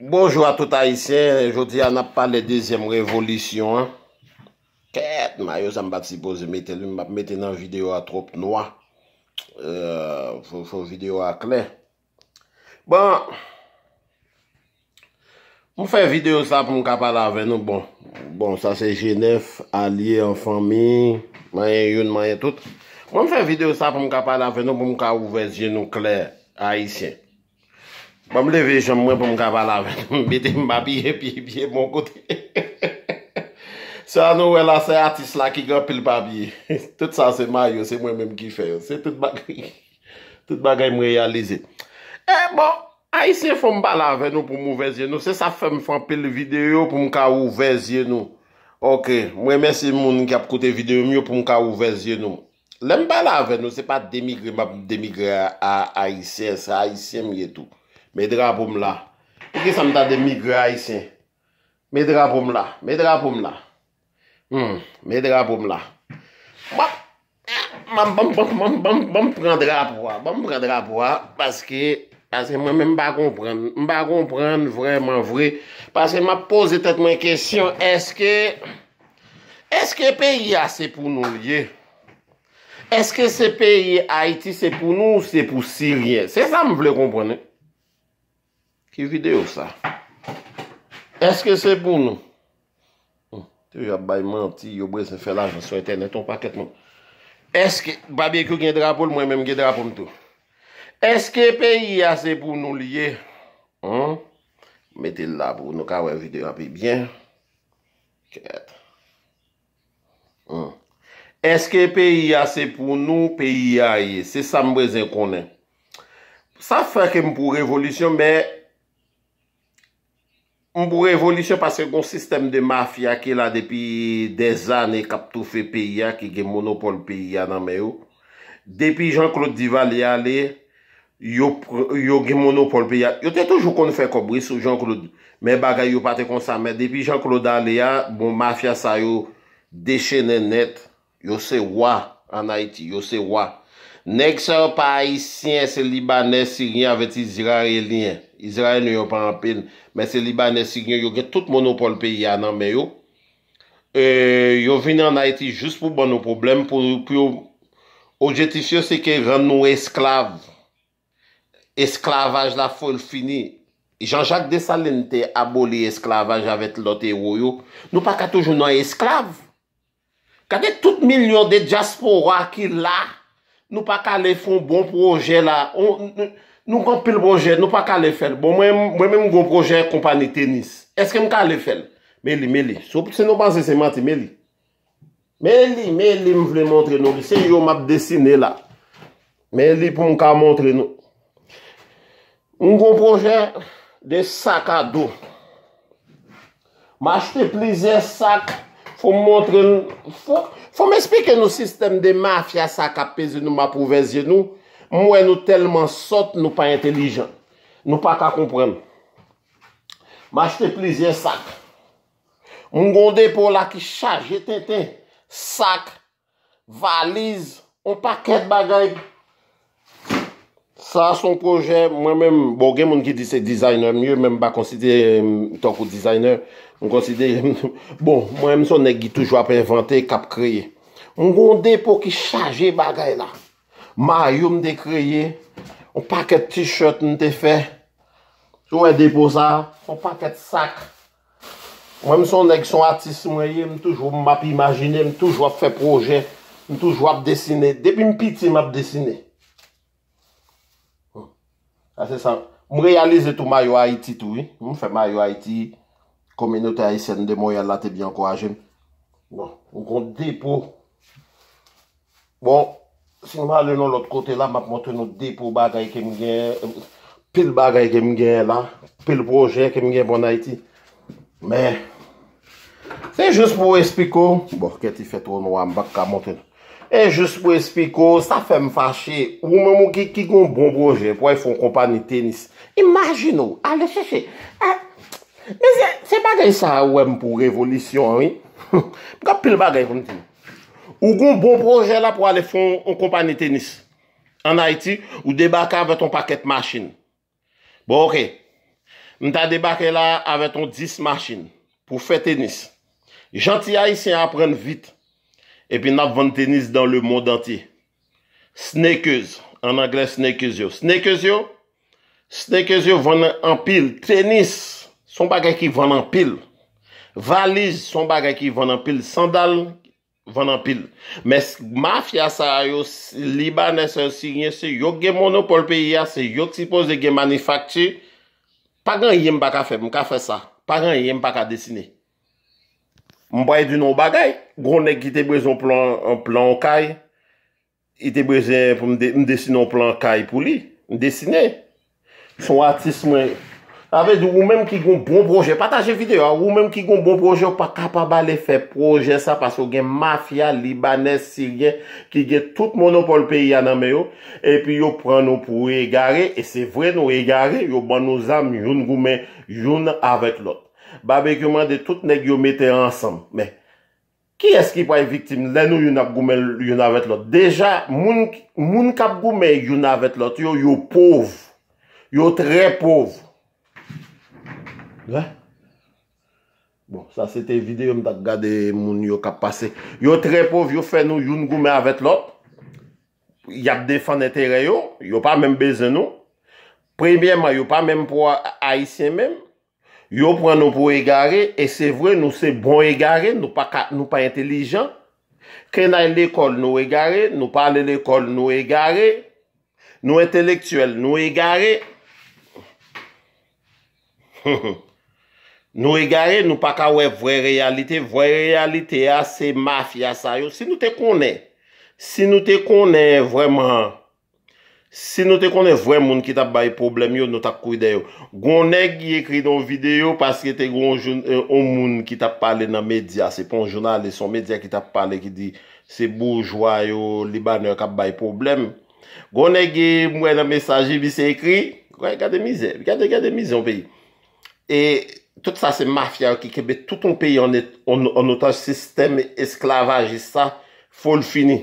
Bonjou a tout Aisyen, joudi an ap pale dezem revolisyon Ket, mayos an bat si boze, meten nan video a trop noa Fon video a kler Bon Mwen fè video sa pou mwen kapal ave nou Bon, sa bon, se Genève, Aliye, Enfamy, mayen yon, mayen tout Mwen fè video sa pou mwen kapal ave nou pou mwen kapal ouve genou kler Aisyen Mam leve jom mwen pou mga balave. Mbe de mba biye piye mbon kote. Sa nou wè e la se atis la ki gèpil babiye. Tout sa se mayo. Se mwen menm ki fè yo. Se tout bagay mrealize. E bon. Aisyen fòm balave nou pou mwen veziye nou. Se sa fèm fòm pil videyo pou mwen ka ouveziye nou. Ok. Mwen mèsi moun ki ap kote videyo myo pou mwen ka ouveziye nou. Lem balave nou. Se pa demigre a Aisyen. Sa Aisyen mwen touk. Medra pou m la. Pou e ki sa m ta de migra yisè? Medra pou m la. Medra pou m la. Hmm. Medra pou m la. Mwa. Eh. Mwa m pran dra pou wak. Mwa m pran dra pou wak. Paske. Aske m wè m ba kompran. M ba kompran vreman vre. Paske m ap pose tèt mwen kesyon. Eske. Eske peyi a se pou nou ye? Eske se peyi a iti se pou nou se pou siryen? Se sa m wè kompran? Eh. E videyo sa. Eske se pou nou? Hmm, ou. Ti ou ya bayman. Pti yobwe se fela. Jansou internet. Ou paket moun. Eske. Babye kou gen drapoun. Mwen menm gen drapoun tou. Eske peyi ya se pou nou liye? Ou. Hmm? Mete la pou nou. Ka wè videyo api. Bien. Ket. Ou. Hmm. Eske peyi ya se pou nou? Peyi ya ye. Se sa mbezen konen. Sa fè kem pou revolisyon. Mè. Mbo revolisyon pa se kon sistem de mafya ki la depi des ane kap toufe peya ki gemonopol peya nan men yo. Depi Jean-Claude Divali e a le, yo gemonopol peya. Yo te toujou kon fè kobri sou Jean-Claude, men bagay yo patè kon sa men. Depi Jean-Claude a le a, bon mafya sa yo, deshe nen net, yo se wa an Haiti, yo se wa. Nèk se yo pa Haitien, se Libanè, Sirien, avè ti Zirarèlien. Israel nou yo pa anpil. Mè se libanè sigyon, yo gen tout monopol peyi anan mè yo. E, yo vini an Haiti jous pou ban nou problem pou yo ojetifyo se ke ren nou esklav. Esklavaj la fòl fini. Jean-Jacques de Salinté aboli esklavaj avè t'lote woyou. Nou pa ka toujoun nou esklav. Ka de tout milyon de diaspora ki la. Nou pa ka le fon bon proje la. On... Nou kon pil proje, nou pa ka le fel. Bon, mwen mwen mwen kon proje kompani tenis. Eske m ka le fel? Mè li, mè li. Sop ti se nou panse se mati, mè li. Mè li, mè li mwen vle montre nou. Se yo m ap desine la. Mè li pou m ka montre nou. Mwen kon proje de sak a do. M achete plize sak. Fou m montre nou. Fou m espike nou sistem de mafya sak a peze nou ma pou vezye nou. Mwen nou telman sot, nou pa entelijan. Nou pa ka kompren. Mwen achete plizye sak. Mwen gonde pou la ki chaje ten ten. Sak, valiz, ou paket bagay. Sa son proje, mwen men, bo gen moun ki di se designer, mwen men ba konside, mwen konside, bon, mwen mson ne ki toujwa pe inventer, kap kreye. Mwen gonde pou ki chaje bagay la. Ma yo m de kreye, m paket t-shirt m de fe, sou m e depo sa, sou paket sak, m wèm son ek son atis m weye, m touj wap m ap imagine, m touj wap fe proje, m touj wap desine, depi m piti m ap desine. Hmm. Ase ah, san, m realize tou ma yo Haiti tou, m fè ma yo Haiti, kominote Haitienne de Moyal la te byan kwa jem. Non, m kont depo. Bon, Sinwa alenon l'ot kote la, map monten nou depo bagay kem gen, pil bagay kem gen la, pil proje kem gen bonay ti. Men, se jous pou espiko, bo, keti fetou nou am baka monten. E jous pou espiko, sa fèm fache, ou mèmou ki kon bon proje pou wèy fon kompani tenis. Imagino, ale se se. Men, se bagay sa wèm pou revolisyon, wèy. Mga pil bagay kon ti. Ou kon bon proje la pou ale fon an kompani tenis. An Haiti, ou debaka avè ton paket machin. Bo, ok. Mta debaka la avè ton dis machin pou fè tenis. Janti a y si apren vit. Epi nap vè tenis dan le moun danti. Snekez. An anglè snekez yo. Snekez yo. Snekez yo vè nan pil tenis. Son bagè ki vè nan pil. Valiz son bagè ki vè nan pil. Sandal Vanan pil Mes mafya sa yo Libanese si gne se Yo gen monopol peyi ya se Yo tipo ze gen manifakchi Pa gen yon baka fe mka fe sa Pa gen yon baka desine Mbwaye di nou bagay Gwonek ite bezon plan Plan kay Ite bezon mdesine plan kay pou li Mdesine Son atisme Mwen Avez, ou mèm ki goun bon proje, patache videyo, ou mèm ki goun bon proje, ou pa kapabale fe proje sa, pasko gen mafya, libanè, siryen, ki gen tout monopole peyi anamè yo, epi yo pran nou pou rey gare, e se vre nou rey gare, yo ban nou zam youn goumè, youn avèk lot. Babè ki yo mande, tout nek yo metè ansam, mè. Ki eski pa yon viktim, lè nou youn ap goumè, youn avèk lot. Deja, moun kap goumè, youn avèk lot, yo, yo pov, yo trè pov. Bon, sa se te vide yon Dak gade moun yon kap pase Yon trepov, yon fe nou yon goumen avet lop Yap defan etere yon Yon pa men bezen nou Premièman, yon pa men pou Aisyen men Yon pren nou pou e gare E se vwe nou se bon e gare Nou pa intelijan Kenay l'ekol nou e gare Nou pale l'ekol nou e gare Nou entelektuel nou e gare Hmm Nou regare, nou pa ka we vwe realite, vwe realite a se mafya sa yo. Si nou te konen, si nou te konen vweman, si nou te konen vwe moun ki ta bay problem yo, nou ta kouy deyo. Gwone ki ekri don videyo, paske te gwen eh, moun ki ta pale nan media, se pon jounan leson media ki ta pale ki di se bourjwa yo, libaner ka bay problem. Gwone ki mwen la mesaje vi se ekri, kwa e gade mize, gade gade mize yon peyi. E... Tout sa se mafya ki kebet, tout ton peyi an otaj sistem esklavaj isa, fol fini.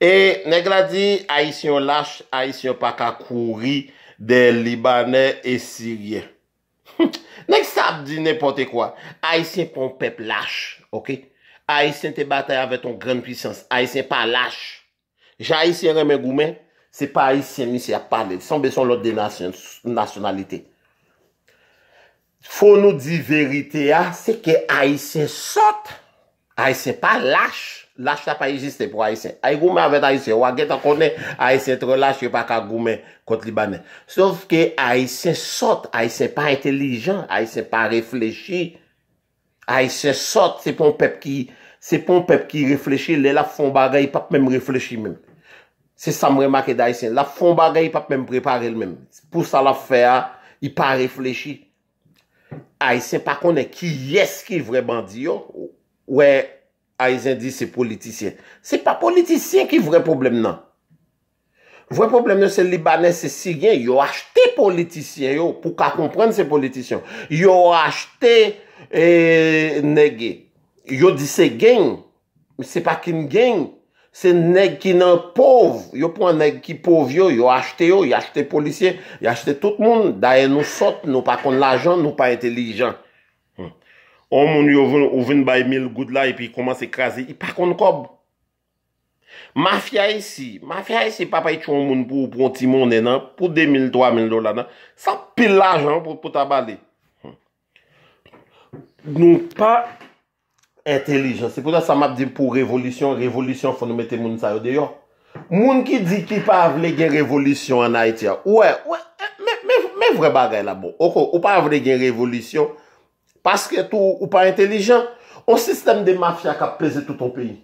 E neg la di, Haitien lache, Haitien pakakouri, de Libanè et Syriè. Neg sab di nepotè kwa, Haitien pon pep lache, ok? Haitien te batay avè ton gran pwisyans, Haitien pa lache. Jai Haitien remè goumen, se pa Haitien misi a pale, san beson lot de nasyonalite. Fon nou di verite ya, se ke aise sot, aise pa lache, lache ta pa egiste pou aise. Aigoume avet aise, wage ta konen, aise tre lache, yo pa ka agoume kote libanen. Sof ke aise sot, aise pa entelijan, aise pa reflechi, aise sot, se pon pep ki reflechi, le la fon bagay, pape mem reflechi men. Se san mrema ke daise, la fon bagay, pape mem prepare el men, pou sa la fe a, yi pa reflechi. Ay se pa konen ki yes ki vreman di yo. Ou e ay zan di se politisyen. Se pa politisyen ki vremen problem nan. Vremen problem nan se libanen, se siryen. Yo achte politisyen yo pou ka komprenn se politisyen. Yo achte eh, negi. Yo di se geng. Se pa kin geng. Se neg ki nan pov, yo pou an neg ki pov yo, yo achte yo, yo achte polisye, yo achte tout moun. Daye nou sot, nou pa kon l'ajan, nou pa entelijan. Hmm. O moun yo ven, ou ven bay mil gout la, epi yi koman se krasi, yi pa kon kob. Mafya yisi, mafia yisi pa paye chon moun pou, pou ti moun enan, pou 2000-3000 dola nan. San pil l'ajan pou tabade. Hmm. Nou pa... Intelijen, se pou da sa map di pou revolisyon Revolisyon foun nou mette moun sa yo de yo Moun ki di ki pa avle gen revolisyon An haitya, ouè Mè vre barè la bon Ou pa avle gen revolisyon Paske tou ou pa intelijen On sistem de mafia ka peze touton peyi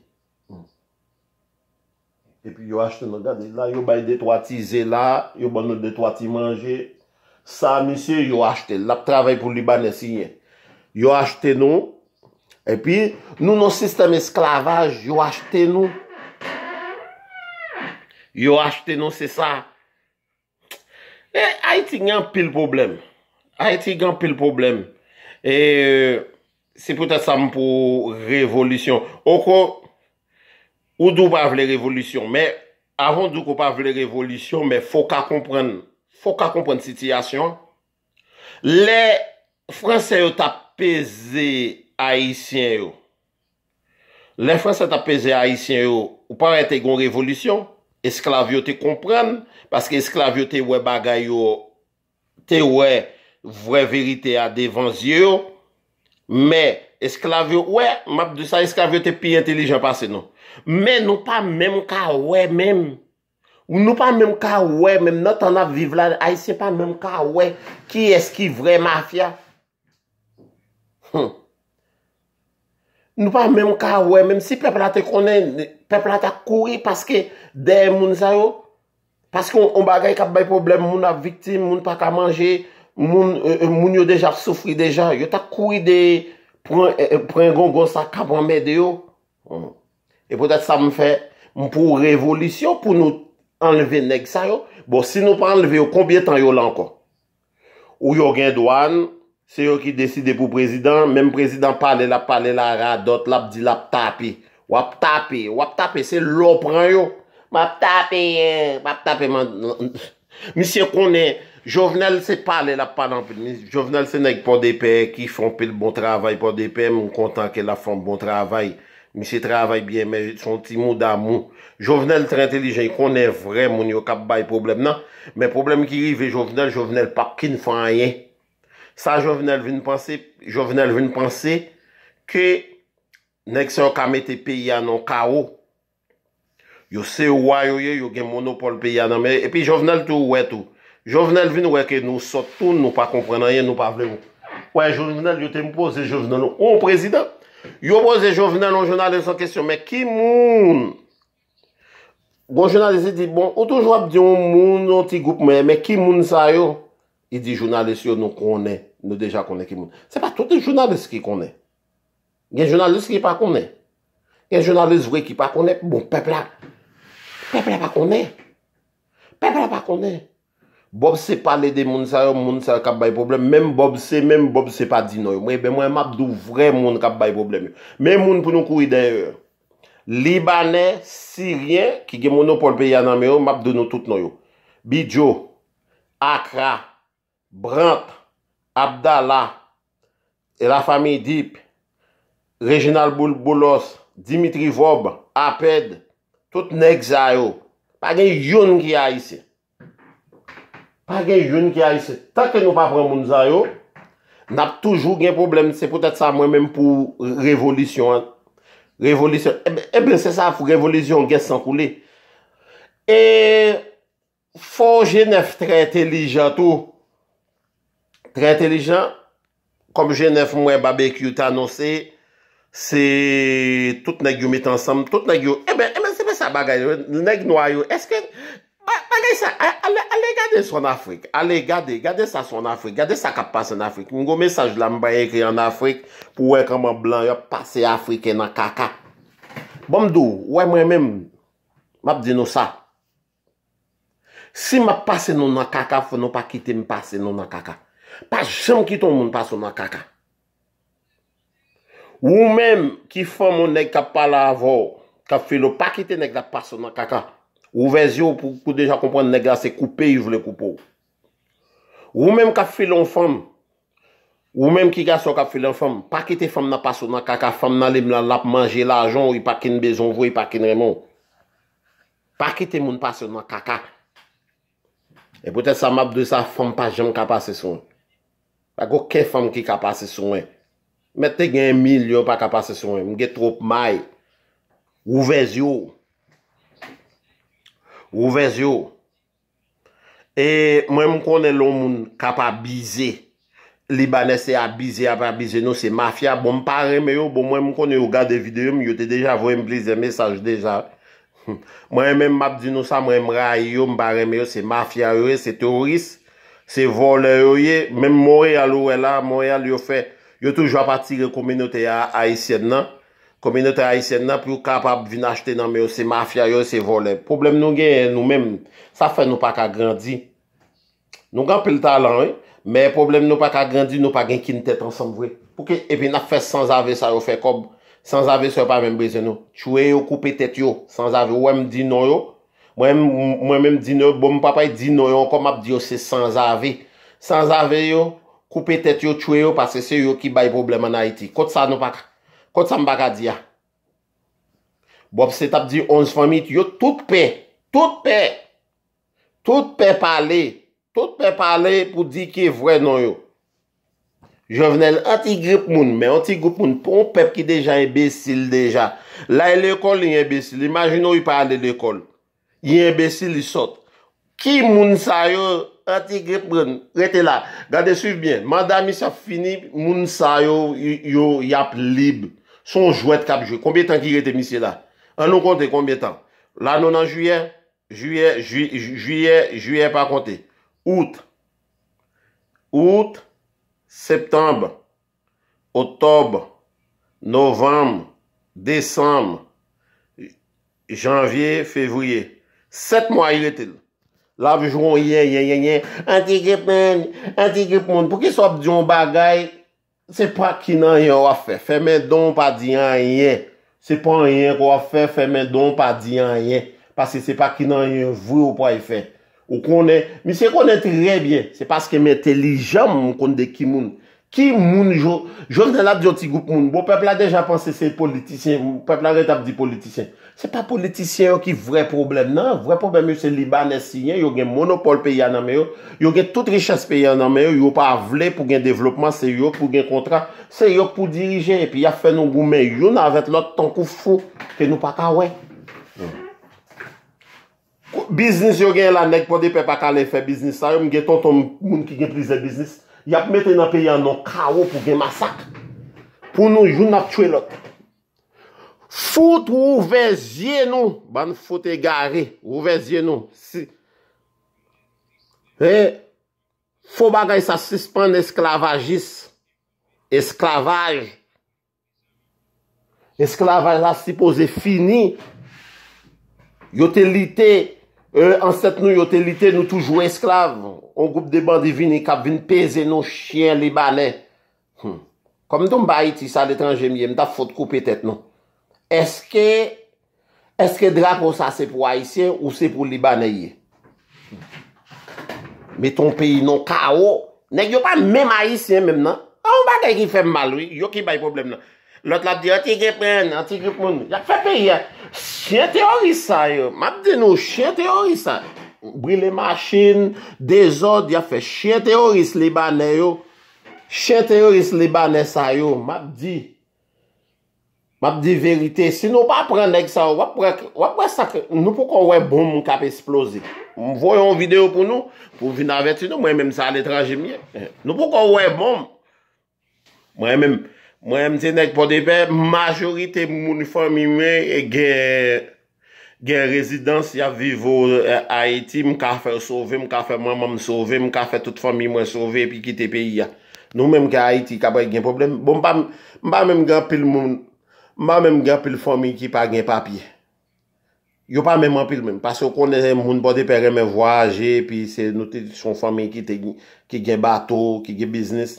E pi yo achte nou La yo bay detwati zela Yo bay detwati manje Sa misye yo achte Lap travay pou libanè si nye Yo achte nou E pi, nou nou sistem esklavaj, yo achete nou. Yo achete nou, se sa. E, Haiti gyan pil problem. Haiti gyan pil problem. E, se pwetet euh, sa mpou revolutyon. Oko, ou dou pa vle revolutyon, me avon dou ko pa vle revolutyon, me fok a kompren, fok a kompren sitiyasyon. Le, Fransè yo ta peze Aisyen yo. Le fransat apese aisyen yo, ou pare te gon revolisyon, esklavyo te kompran, paske esklavyo te we bagay yo, te we vwe verite a devan zyo, me esklavyo, we map de sa esklavyo te pi intelijan pase nou. Me nou pa mem ka we mem, ou nou pa mem ka we mem, nou tan la vive la, aisyen pa mem ka we, ki eski vwe mafya? Hmm. Nou pa mèm ka wè, mèm si pepla te konè, pepla ta koui paske dè moun sa yo. Paske on bagay kap bay problem, moun ap viktim, moun pa ka manje, euh, euh, moun yo deja soufri deja. Yo ta koui dey, pren gongon euh, sa kap an mèd yo. Bon. E potat sa mwen fè, mwen pou revolisyon pou nou anleve neg sa yo. Bo, si nou pa anleve yo, konbyen tan yo lankon? Ou yo gen douan? Se yo ki deside pou prezidant, mem prezidant pale la pale la radot, lap di lap tape. Wap tape, wap tape, se lopran yo. Wap tape, eh, wap tape. Misye konen, jovenel se pale la pale la pale. Jovenel se nèk pa de pe, ki fonpe le bon travay, pa de pe moun kontan ke la fonpe bon travay. Misye travay bien, son ti mou da mou. Jovenel tre intelijen, konen vre moun yo kap bay problem nan, men problem ki rive jovenel, jovenel pa kin fanyen. Sa jovenel vin panse, jovenel vin panse ke nek se yo kamete piya nan ka ou, yo se ouwa yo ye, yo gen monopole piya nan me, epi jovenel tou ouwe tou. Jovenel vin ouwe ke nou sotoun, nou pa komprenan ye, nou pa vle moun. Ouwe jovenel yo tempo ze jovenel ou, ou prezident, yo boze jovenel ou jenal de san kesyon, me ki moun? Bo jenal de se di bon, ou tou jwab di yon moun nou ti goup me, me ki moun sa yo? I di jounalist yo nou konen, nou deja konen ki moun. Se pa touti jounalist ki konen. Gen jounalist ki pa konen. Gen jounalist vwe ki pa konen. Bon, pepla. Pepla pa konen. Pepla pa konen. Bob se pale de moun sa yo, moun sa yo kap bay problem. Mem Bob se, mem Bob se pa di noyo. Mwen be mwen map do vre moun kap bay problem yo. Mem moun pou nou kouy den yo. Libanè, Syriè, ki gen moun nou polpe yanan me yo, map do nou tout noyo. Bidjo. Akra. Brant, Abdala, la fami Edip, Reginald Boulos, Dimitri Vob, Aped, tout nek zayou. Pa gen yon ki a yisi. Pa gen yon ki a yisi. Takke nou pa pran moun zayou, nap toujou gen problem. Se pou tèt sa mwen men pou revolisyon. E ben eh se sa, revolisyon gen sankou li. E Fongé nef trai telijatou. Pre intelijan, kom jenef mwen babek yote anonsi, se tout neg yomite ansam, tout neg yon, eh ebe, eh ebe sebe sa bagay, neg nwayo, eske, bagay sa, ale gade sa son Afrik, ale gade, gade sa son Afrik, gade sa kap pase nan Afrik, mwen go mesaj la mwen bayen kri an Afrik, pou wey kaman blan yon, pase Afrik e nan kaka. Bom do, wey mwen men, map di nou sa, si mwen pase nou nan kaka, fwen nou pa kite mwen pase nou nan kaka. Pas jom kiton moun pasou nan kaka. Ou menm ki fom ou neg kapal avou, kap filo, pakite neg dat pasou nan kaka. Ou vez yo, pou deja kompon, neg la se koupe, yu vle koupe ou. Ou menm kap filon fom, ou menm ki gaso kap filon fom, pakite fom nan pasou nan kaka, fom nan li mlan lap manje la ajon, ou ipakine bezon vwe, ipakine remon. Pakite moun pasou nan kaka. E pote sa map de sa fom pas jom kapal se son. Pa gò ke fèm ki kapase souen. Mè te gen 1.000 yon pa kapase souen. Mè gen trop may. Rouvez yon. Rouvez yon. E mwen mwen konen loun kapabize. Libanese abize apabize nou. Se mafya bon pa reme yon. Bon mwen mwen konen yon gade videyon. Mwen yote deja vwen blize mesaj deja. Mwen mwen mabdi nou sa mwen mra yon. Mwen mwen mwen mba reme yon. Se mafya yon. Se teroriste. Se vole yo ye, menm more alo we la, more al yo fe, yo toujwa pati re kominote a Aisyen nan, kominote a Aisyen nan, pou yo kapap vin achete nan me yo se mafya yo, se vole. Problem nou gen nou menm, sa fe nou pa ka grandi. Nou gen pel talan, menm problem nou pa ka grandi, nou pa gen kin tet ansanm we. Pouke epi nak fe sans ave sa yo fe kob, sans ave sa yo pa menm bezen yo. Chou e yo koupe tet yo, sans ave ou em di nou yo. Mwen menm di nou, bo m papay di nou yo, an kom ap di yo se sans ave. Sans ave yo, koupe tet yo, chwe yo, pase se yo ki bay problem an ha iti. Kotsan m baka di ya. Bo ap se tap di 11 fami, yo tout pe, tout pe, tout pe pale, tout pe pale pou di ki e vwe nou yo. Je vene l anti-grip moun, men anti-grip moun, pou m pep ki deja embesil deja. La e l ekol, yon embesil. Imagino yon pa ale l ekol. Yen besil li sot. Ki moun sa yo, an ti grip ren, rete la. Gade suiv bien. Mada mi sa fini, moun sa yo, yo yap lib. Son jouet kapjou. Kompye tan ki rete mi se la? An nou konte, kompye tan? La nonan juyen, juyen, juyen, juyen pa konte. Oout. Oout, septembe, otob, novem, decembe, janvye, fevriye. Sèt mwa yè tè lè. La vè jwè yè, yè, yè, yè. Antikip moun, antikip moun. Pou ki sop diyon bagay, se pa ki nan yè wafè. Fè mè don pa diyan yè. Se pa yè wafè, fè mè don pa diyan yè. Pase se pa ki nan yè vwè ou pa yè fè. Ou konè, mi se konè trè bie. Se paske mè telijan moun konè de kimoun. Kimoun, jò, jò vè la diyon ti goup moun. Bo peplè de japon se se politisyen. Peplè re tap di politisyen. Se pa politisyen yo ki vre problem nan, vre problem yo se libanes si yon, yo gen monopole pe yon nan men yo, yo gen tout richesse pe yon nan men yo, yo pa avle pou gen devlopman se yo, pou gen kontra, se yo pou dirije, epi ya fe nou goumen yon avet lot tankou fou, te nou pa ka we. Biznis yo gen lanek, pou di pe pa ka le fe biznis sa, yo mge tonton moun ki gen plize biznis, yap mette nan pe yon nan kawo pou gen masak, pou nou yon ap twe lot. Fout wou veziye nou. Ban fout e gare. Wou veziye nou. Eh, fou bagay sa sispande esklavajis. Esklavaj. Esklavaj la sipo ze fini. Yote lite. Anset euh, nou yote lite nou toujou esklav. Ou goup de bandi vini kap vin peze nou. Chien li bane. Hm. Kom don bayi ti sa letranje miye. Mda fout koupe tet nou. Eske, eske drapo sa se pou Aisyen ou se pou Libanayye? Me ton peyi non kao, nek yo pa l'mem Aisyen mem nan? An ba dey ki fe mal, yo ki bay problem nan? Lot la di, antike pen, antike pun, jak fe peyi, chien teoris sa yo, map di nou, chien teoris sa yo. Bri le masjin, dezod, jak fe chien teoris Libanayyo, chien teoris Libanay sa yo, map di... map di verite, si nou pa apren nek sa, wap wè sakè, nou pou kon wè bom moun kap esplose. Mwen voyon video pou nou, pou vin avè ti nou, mwen mèm sa alè traje mè. Nou pou kon wè bom, mwen mèm, mwen mèm se nek, pou debè, majorite mouni fòmi mwen, gen, gen rezidans ya vivo, eh, Haiti, mwen ka fè sove, mwen ka fè mwen mèm sove, mwen ka fè tout fòmi mwen sove, pi kite peyi ya. Nou mèm ki Haiti, kabè gen problem, mwen bon, pa mèm, mwen pa mèm gen pil m Ma menm gen pil fomin ki pa gen papye. Yo pa menman pil menm. Pas yo konen moun bode pe reme voaje, pi se nou te son fomin ki gen bato, ki gen biznes.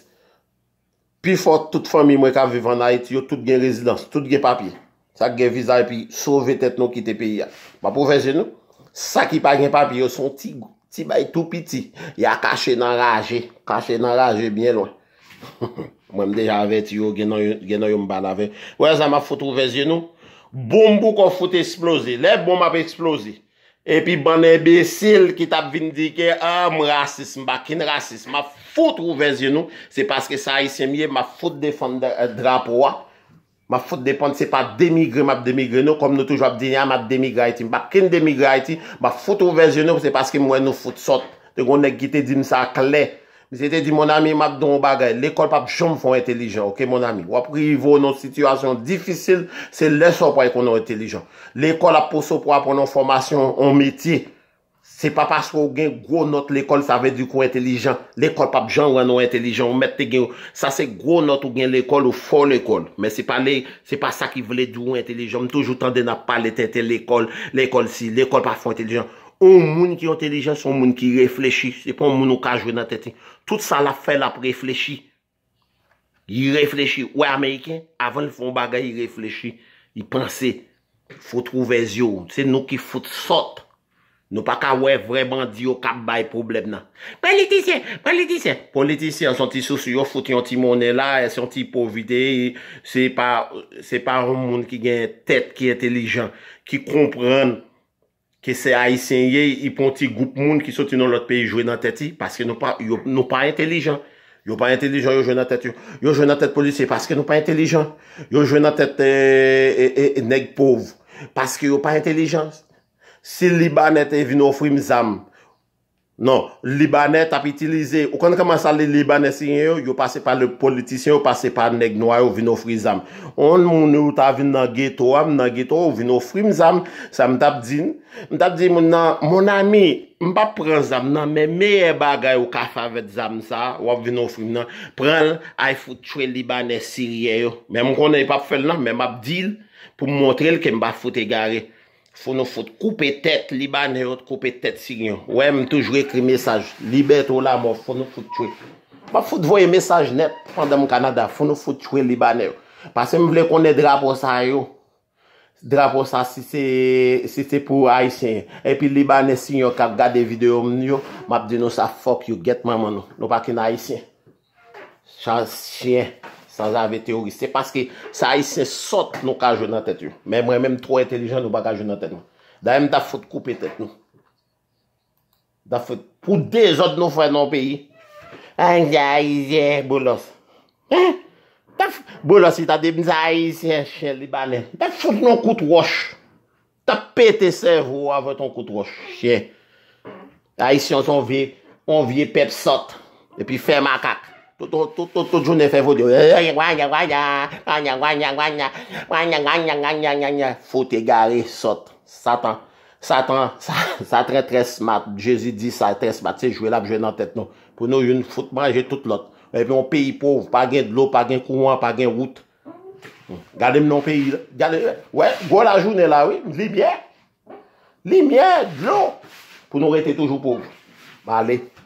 Pi fote, tout fomin mwen ka vivan na it, yo tout gen rezidans, tout gen papye. Sak gen vizay e pi, sove tet nou ki te pi ya. Ma pou veze nou, sak ki pa gen papye, yo son ti bay tou piti, ya kache nan raje, kache nan raje, bien lwen. Mwen mdeja ave ti yo geno yon ban ave Wè zan ma foute ou vezye nou Boum pou kon foute esplose Lè boum ap esplose E pi ban e besil ki tap vindike Am ah, rasis, mba kin rasis Ma foute ou vezye nou Se paske sa yi semye ma foute defande euh, Drap wwa Ma foute depande se pa demigre map demigre nou Kom nou toujwa ap dinya ah, map demigre iti Mba kin demigre iti Ma foute ou vezye nou se paske mwen nou foute sot Te kon ne gite dim sa kle Mi se te di, mon ami, mak don ou bagay, l'ekol pap jom foun entelijen, ok, mon ami. Ou aprivo nou situasyon difisil, se leso pou ay kon nou entelijen. L'ekol ap poso pou ap pon nou formasyon ou meti, se pa pa sou gen, gro not l'ekol sa ve di kon entelijen. L'ekol pap jom wè nou entelijen, ou met te gen, sa se gro not ou gen l'ekol ou fon l'ekol. Men se pa le, se pa sa ki vle di kon entelijen, m toujou tan de na pale tete l'ekol, l'ekol si, l'ekol pap foun entelijen. Ou moun ki entelijans, ou moun ki reflechi. Se pou moun ou ka jwe nan tete. Tout sa la fel ap reflechi. I reflechi. Ou e Amerikien, avan li fon bagay, i reflechi. I panse, fou trouvez yo. Se nou ki foute sot. Nou pa ka ou e vreman diyo kap bay problem nan. Politisyen, politisyen. Politisyen, son ti sou suyo foute yon ti mounen la, yon ti po vide. Se pou vide, se pa ou moun ki gen tete ki entelijans. Ki komprenn ki se haisyen ye, ipon ti goup moun, ki sou ti nou lot pe, jouen nan teti, paske nou pa, nou pa entelijan, jouen nan teti, jouen nan teti polisye, paske nou pa entelijan, jouen nan teti e, e, e, neg pov, paske jouen nan teti, si liban ete vinou frim zanm, Non, libanè tap itilize, ou kon kama sa li libanè sirye yo, yo pase pa le politisyen, yo pase pa neg noy yo vin ofri zam. On moun nou ta vin nan geto am, nan geto yo vin ofri mzam, sa m tap din. M tap din moun nan, moun ami, m pap pran zam nan, men meye bagay yo kaf avet zam sa, wap vin ofri mnan. Pran, ay foute chwe libanè sirye yo. Men moun kon ay pap fel nan, men map dil pou mwotrel ke mba foute gare. Foun nou foute koupe tèt Libanè yo, koupe tèt Sinyon. Ouè mè m'm toujwe ekri mesaj. Libè tou la mò, foun nou foute chwe. Mè m'm foute voye mesaj net pandè mè Kanada. Foun nou foute chwe Libanè m'm yo. Pase mè vle konè drapo sa yo. Drapo sa si se pou Aisyen. E pi Libanè Sinyon kap gade videyo mè yo. Mè ap di nou sa fok yo, get mè mè nou. Nou pa ki na Aisyen. Chans Sinyon. Sa zave teoris. Se paske sa aise se sot nou kajou nan tet yo. Mè mwen mèm tro entelijan nou bagajou nan tet yo. Da non. mèm ta fote koupe tet yo. Da fote. Pou de zot nou fwen nan peyi. Anja aise, bolos. Hè? Bolos ita demi sa aise, chè li banen. Da fote nou koute wosh. Ta pète se vò avè ton koute wosh. Chè. Aise yon son vie. On vie pep sot. E pi fè makak. Tout jounen fè fò di wè Fò te gare, sot Satan Satan Satan trè trè smat Jezi di sa trè smat Se jwè la pjè nan tèt nou Poun nou yon fò te manje tout lot Mè pi yon peyi pov Pa gen dlo, pa gen kouman, pa gen wout Gade mnon peyi lè Gade, wè, gwa la jounen la wè Li myè Li myè, dlo Poun nou rete toujou pov Ba le